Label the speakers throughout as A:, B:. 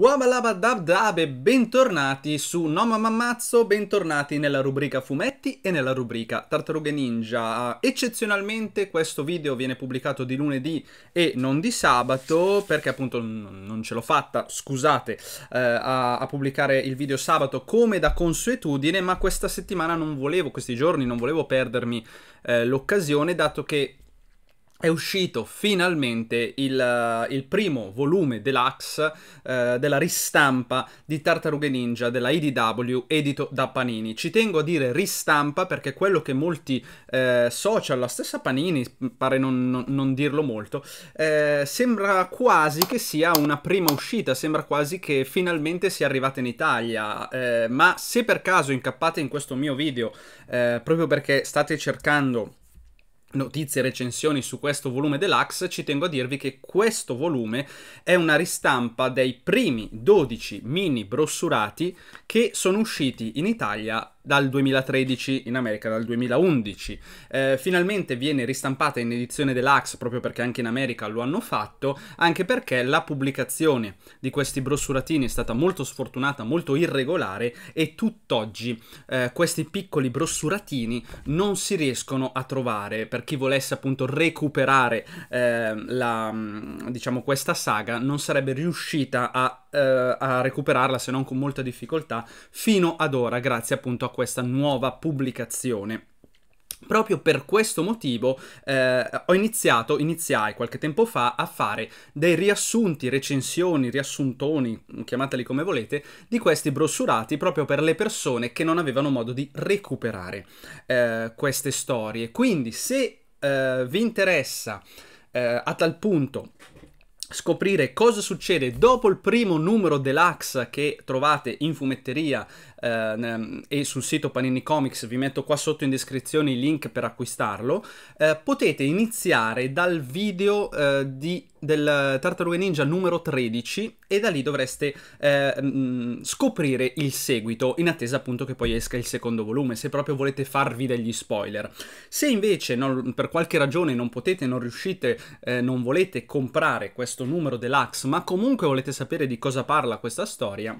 A: Wabalaba Wabalabadabdab e bentornati su No Mamma bentornati nella rubrica fumetti e nella rubrica Tartarughe Ninja. Ah, eccezionalmente questo video viene pubblicato di lunedì e non di sabato perché appunto non ce l'ho fatta, scusate, eh, a, a pubblicare il video sabato come da consuetudine, ma questa settimana non volevo, questi giorni non volevo perdermi eh, l'occasione dato che è uscito finalmente il, eh, il primo volume deluxe eh, della ristampa di Tartarughe Ninja della IDW edito da Panini. Ci tengo a dire ristampa perché quello che molti eh, social, la stessa Panini, pare non, non, non dirlo molto, eh, sembra quasi che sia una prima uscita, sembra quasi che finalmente sia arrivata in Italia. Eh, ma se per caso incappate in questo mio video, eh, proprio perché state cercando notizie e recensioni su questo volume deluxe, ci tengo a dirvi che questo volume è una ristampa dei primi 12 mini brossurati che sono usciti in Italia dal 2013 in America, dal 2011. Eh, finalmente viene ristampata in edizione deluxe proprio perché anche in America lo hanno fatto, anche perché la pubblicazione di questi brossuratini è stata molto sfortunata, molto irregolare e tutt'oggi eh, questi piccoli brossuratini non si riescono a trovare per chi volesse appunto recuperare eh, la, mm, diciamo, questa saga non sarebbe riuscita a, eh, a recuperarla se non con molta difficoltà fino ad ora grazie appunto a questa nuova pubblicazione. Proprio per questo motivo eh, ho iniziato, iniziai qualche tempo fa a fare dei riassunti, recensioni, riassuntoni, chiamateli come volete, di questi brossurati proprio per le persone che non avevano modo di recuperare eh, queste storie. Quindi se eh, vi interessa eh, a tal punto scoprire cosa succede dopo il primo numero deluxe che trovate in fumetteria eh, e sul sito Panini Comics, vi metto qua sotto in descrizione il link per acquistarlo, eh, potete iniziare dal video eh, di, del Tartaruga Ninja numero 13 e da lì dovreste mh, eh, mm, scoprire il seguito in attesa appunto che poi esca il secondo volume, se proprio volete farvi degli spoiler. Se invece non, per qualche ragione non potete, non riuscite, eh, non volete comprare questo numero deluxe, ma comunque volete sapere di cosa parla questa storia,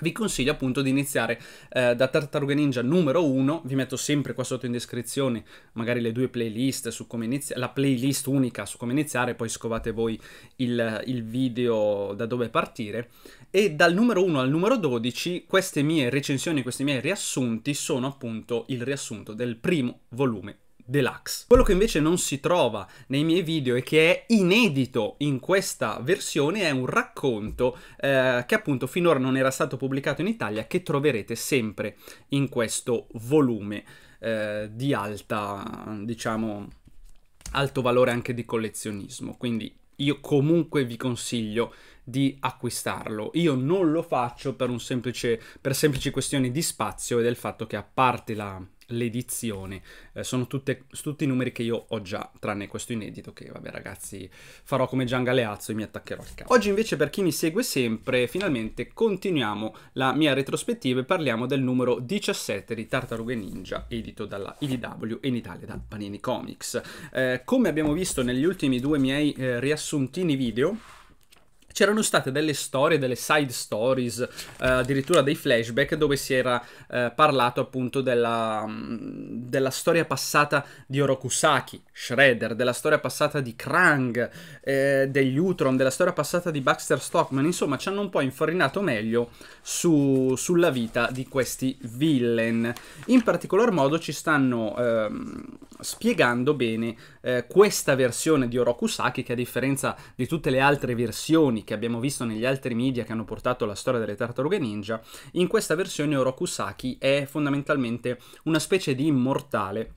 A: vi consiglio appunto di iniziare eh, da Tartaruga Ninja numero 1, vi metto sempre qua sotto in descrizione magari le due playlist su come iniziare, la playlist unica su come iniziare, poi scovate voi il, il video da dove partire. E dal numero 1 al numero 12 queste mie recensioni, questi miei riassunti sono appunto il riassunto del primo volume Deluxe. Quello che invece non si trova nei miei video e che è inedito in questa versione è un racconto eh, che appunto finora non era stato pubblicato in Italia che troverete sempre in questo volume eh, di alta, diciamo, alto valore anche di collezionismo. Quindi io comunque vi consiglio di acquistarlo. Io non lo faccio per, semplice, per semplici questioni di spazio e del fatto che a parte la l'edizione. Eh, sono tutte, tutti i numeri che io ho già, tranne questo inedito che, vabbè ragazzi, farò come Gian Galeazzo e mi attaccherò al capo. Oggi invece per chi mi segue sempre, finalmente continuiamo la mia retrospettiva e parliamo del numero 17 di Tartarughe Ninja, edito dalla IDW e in Italia da Panini Comics. Eh, come abbiamo visto negli ultimi due miei eh, riassuntini video, C'erano state delle storie, delle side stories, eh, addirittura dei flashback dove si era eh, parlato appunto della, mm, della, storia passata di Orokusaki, Shredder, della storia passata di Krang, eh, degli Utron, della storia passata di Baxter Stockman, insomma ci hanno un po' inforinato meglio su, sulla vita di questi villain. In particolar modo ci stanno ehm, spiegando bene eh, questa versione di Orokusaki che a differenza di tutte le altre versioni fenomeni che abbiamo visto negli altri media che hanno portato la storia delle tartarughe ninja, in questa versione Orokusaki è fondamentalmente una specie di immortale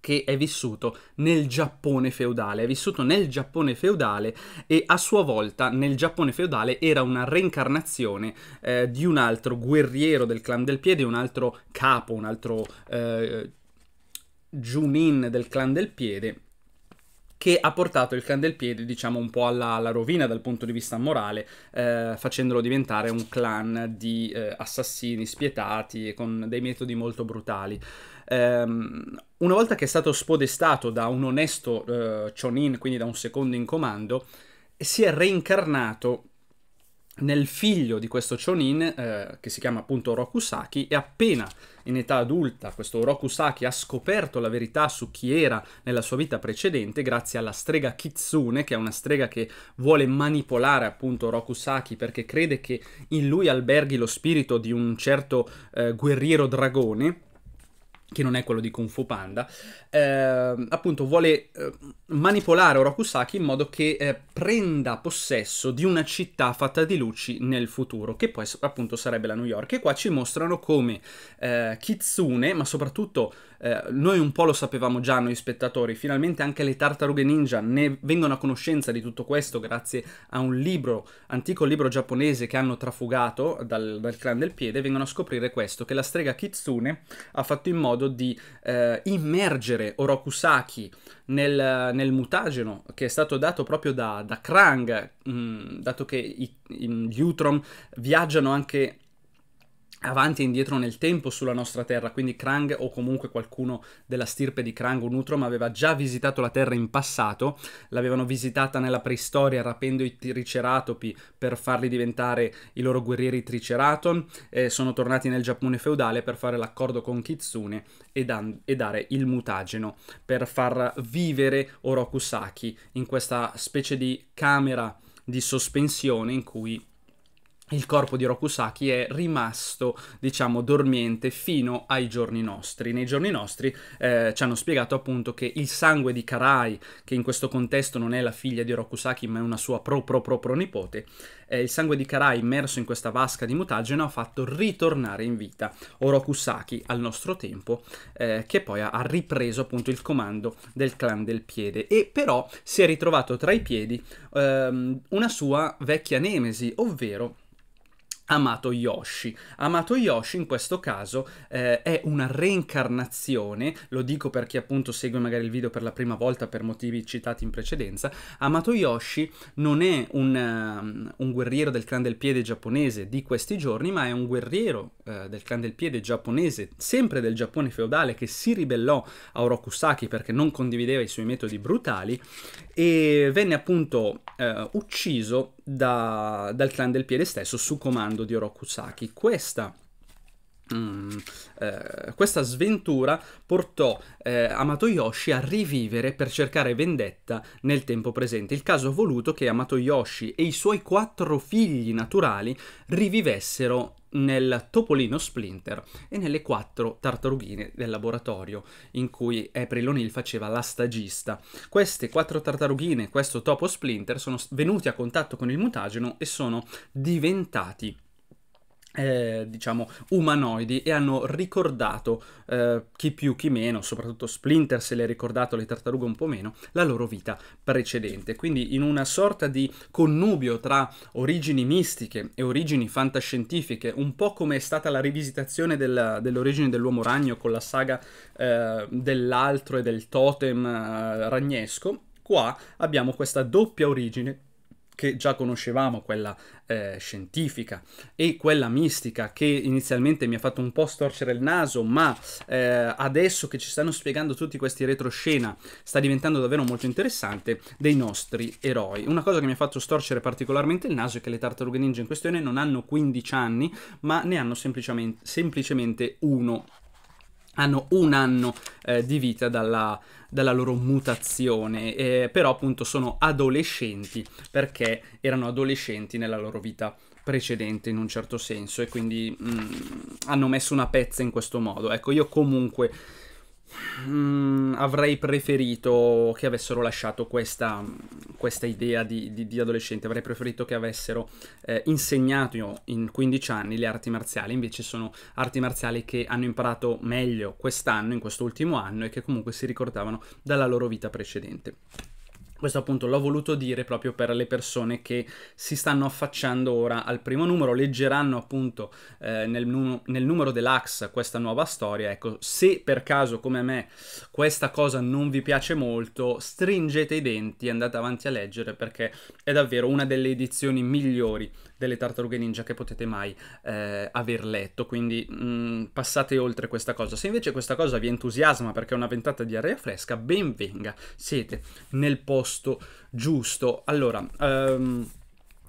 A: che è vissuto nel Giappone feudale, è vissuto nel Giappone feudale e a sua volta nel Giappone feudale era una reincarnazione eh, di un altro guerriero del clan del piede, un altro capo, un altro eh, Junin del clan del piede che ha portato il Candelpiedi, diciamo, un po' alla, alla rovina dal punto di vista morale, eh, facendolo diventare un clan di eh, assassini spietati e con dei metodi molto brutali. Ehm, una volta che è stato spodestato da un onesto eh, Chonin, quindi da un secondo in comando, si è reincarnato nel figlio di questo Chonin, eh, che si chiama appunto Rokusaki, e appena in età adulta questo Rokusaki ha scoperto la verità su chi era nella sua vita precedente, grazie alla strega Kitsune, che è una strega che vuole manipolare appunto Rokusaki perché crede che in lui alberghi lo spirito di un certo eh, guerriero dragone, che non è quello di Kung Fu Panda, eh, appunto vuole eh, manipolare Orokusaki in modo che eh, prenda possesso di una città fatta di luci nel futuro, che poi appunto sarebbe la New York. E qua ci mostrano come eh, Kitsune, ma soprattutto eh, noi un po' lo sapevamo già, noi spettatori, finalmente anche le tartarughe ninja ne vengono a conoscenza di tutto questo grazie a un libro, antico libro giapponese che hanno trafugato dal, dal clan del piede, vengono a scoprire questo, che la strega Kitsune ha fatto in modo modo di eh, immergere Orokusaki nel, nel, mutageno che è stato dato proprio da, da Krang, mh, mm, dato che i, i, gli Utrom viaggiano anche avanti e indietro nel tempo sulla nostra Terra, quindi Krang o comunque qualcuno della stirpe di Krang o Nutrom aveva già visitato la Terra in passato, l'avevano visitata nella preistoria rapendo i triceratopi per farli diventare i loro guerrieri triceraton, eh, sono tornati nel Giappone feudale per fare l'accordo con Kitsune e, dan- e dare il mutageno per far vivere Orokusaki in questa specie di camera di sospensione in cui il corpo di Rokusaki è rimasto, diciamo, dormiente fino ai giorni nostri. Nei giorni nostri eh, ci hanno spiegato appunto che il sangue di Karai, che in questo contesto non è la figlia di Rokusaki ma è una sua pro pro pro pronipote, eh, il sangue di Karai immerso in questa vasca di mutageno ha fatto ritornare in vita Orokusaki al nostro tempo, eh, che poi ha ripreso appunto il comando del clan del piede e però si è ritrovato tra i piedi ehm, una sua vecchia nemesi, ovvero Amato Yoshi. Amato Yoshi in questo caso eh, è una reincarnazione, lo dico per chi appunto segue magari il video per la prima volta per motivi citati in precedenza, Amato Yoshi non è un, um, un guerriero del clan del piede giapponese di questi giorni, ma è un guerriero eh, del clan del piede giapponese, sempre del Giappone feudale, che si ribellò a Orokusaki perché non condivideva i suoi metodi brutali e venne appunto eh, ucciso da, dal clan del piede stesso su comando di Orokusaki. Questa Mm, eh, questa sventura portò eh, Amato Yoshi a rivivere per cercare vendetta nel tempo presente. Il caso ha voluto che Amato Yoshi e i suoi quattro figli naturali rivivessero nel Topolino Splinter e nelle quattro tartarughine del laboratorio in cui April O'Neill faceva la stagista. Queste quattro tartarughine, e questo topo Splinter, sono venuti a contatto con il mutageno e sono diventati eh, diciamo umanoidi e hanno ricordato eh, chi più chi meno, soprattutto Splinter se l'è ricordato le tartarughe un po' meno, la loro vita precedente. Quindi in una sorta di connubio tra origini mistiche e origini fantascientifiche, un po' come è stata la rivisitazione della, dell'origine dell'uomo ragno con la saga eh, dell'altro e del totem eh, ragnesco, qua abbiamo questa doppia origine che già conoscevamo, quella eh, scientifica e quella mistica che inizialmente mi ha fatto un po' storcere il naso, ma eh, adesso che ci stanno spiegando tutti questi retroscena sta diventando davvero molto interessante dei nostri eroi. Una cosa che mi ha fatto storcere particolarmente il naso è che le tartarughe ninja in questione non hanno 15 anni, ma ne hanno semplicemente, semplicemente uno hanno un anno eh, di vita dalla, dalla loro mutazione, eh, però appunto sono adolescenti perché erano adolescenti nella loro vita precedente in un certo senso e quindi mh, mm, hanno messo una pezza in questo modo. Ecco, io comunque Mm, avrei preferito che avessero lasciato questa, questa idea di, di, di, adolescente, avrei preferito che avessero eh, insegnato in 15 anni le arti marziali, invece sono arti marziali che hanno imparato meglio quest'anno, in quest'ultimo anno e che comunque si ricordavano dalla loro vita precedente. Questo appunto l'ho voluto dire proprio per le persone che si stanno affacciando ora al primo numero, leggeranno appunto eh, nel, num- nel, numero dell'Ax questa nuova storia. Ecco, se per caso come me questa cosa non vi piace molto, stringete i denti e andate avanti a leggere perché è davvero una delle edizioni migliori delle tartarughe ninja che potete mai eh, aver letto, quindi mh, mm, passate oltre questa cosa. Se invece questa cosa vi entusiasma perché è una ventata di aria fresca, ben venga, siete nel posto giusto. Allora, um,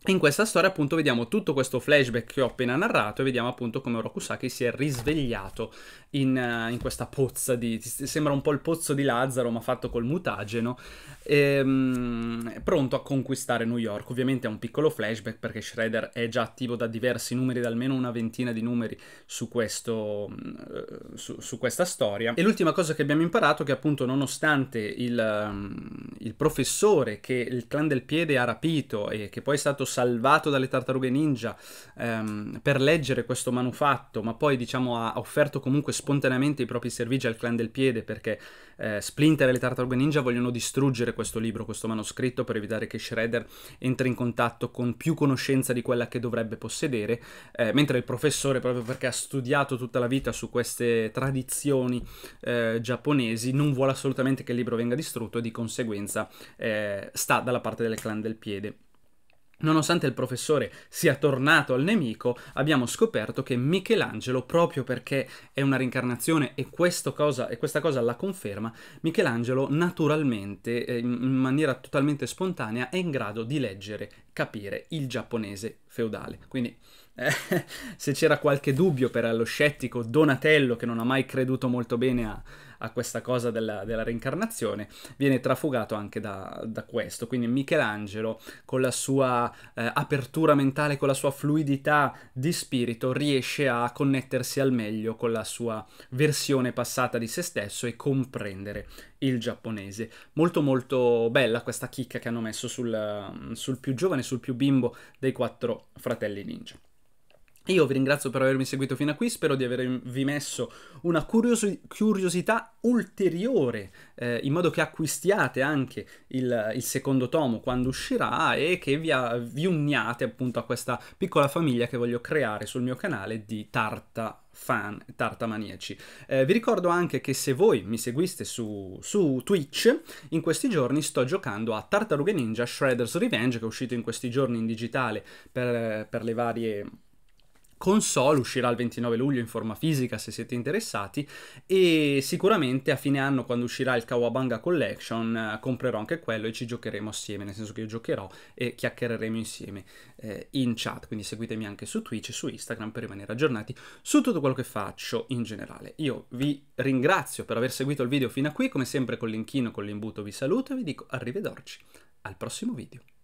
A: in questa storia appunto vediamo tutto questo flashback che ho appena narrato e vediamo appunto come Orokusaki si è risvegliato in, uh, in questa pozza di... sembra un po' il pozzo di Lazzaro ma fatto col mutageno, e, um, pronto a conquistare New York. Ovviamente è un piccolo flashback perché Shredder è già attivo da diversi numeri, da almeno una ventina di numeri su, questo, uh, su, su questa storia. E l'ultima cosa che abbiamo imparato è che appunto nonostante il, um, il professore che il clan del piede ha rapito e che poi è stato salvato dalle tartarughe ninja ehm, per leggere questo manufatto, ma poi diciamo ha offerto comunque spontaneamente i propri servigi al clan del piede perché eh, Splinter e le tartarughe ninja vogliono distruggere questo libro, questo manoscritto per evitare che Shredder entri in contatto con più conoscenza di quella che dovrebbe possedere, eh, mentre il professore proprio perché ha studiato tutta la vita su queste tradizioni eh, giapponesi non vuole assolutamente che il libro venga distrutto e di conseguenza eh, sta dalla parte del clan del piede. Nonostante il professore sia tornato al nemico, abbiamo scoperto che Michelangelo, proprio perché è una reincarnazione e, cosa, e questa cosa la conferma, Michelangelo naturalmente, eh, in maniera totalmente spontanea, è in grado di leggere, capire il giapponese feudale. Quindi eh, se c'era qualche dubbio per lo scettico Donatello che non ha mai creduto molto bene a, a questa cosa della, della, reincarnazione, viene trafugato anche da, da, questo. Quindi Michelangelo, con la sua eh, apertura mentale, con la sua fluidità di spirito, riesce a connettersi al meglio con la sua versione passata di se stesso e comprendere il giapponese. Molto molto bella questa chicca che hanno messo sul, sul più giovane, sul più bimbo dei quattro fratelli ninja. Io vi ringrazio per avermi seguito fino a qui, spero di avervi messo una curiosi- curiosità ulteriore eh, in modo che acquistiate anche il, il, secondo tomo quando uscirà e che vi, a- vi uniate appunto a questa piccola famiglia che voglio creare sul mio canale di Tarta fan tartamaniaci. Eh, vi ricordo anche che se voi mi seguiste su, su, Twitch, in questi giorni sto giocando a Tartarughe Ninja Shredder's Revenge, che è uscito in questi giorni in digitale per, per le varie console, uscirà il 29 luglio in forma fisica se siete interessati e sicuramente a fine anno quando uscirà il Kawabanga Collection eh, comprerò anche quello e ci giocheremo assieme, nel senso che io giocherò e chiacchiereremo insieme eh, in chat, quindi seguitemi anche su Twitch e su Instagram per rimanere aggiornati su tutto quello che faccio in generale. Io vi ringrazio per aver seguito il video fino a qui, come sempre con l'inchino, con l'imbuto vi saluto e vi dico arrivederci al prossimo video.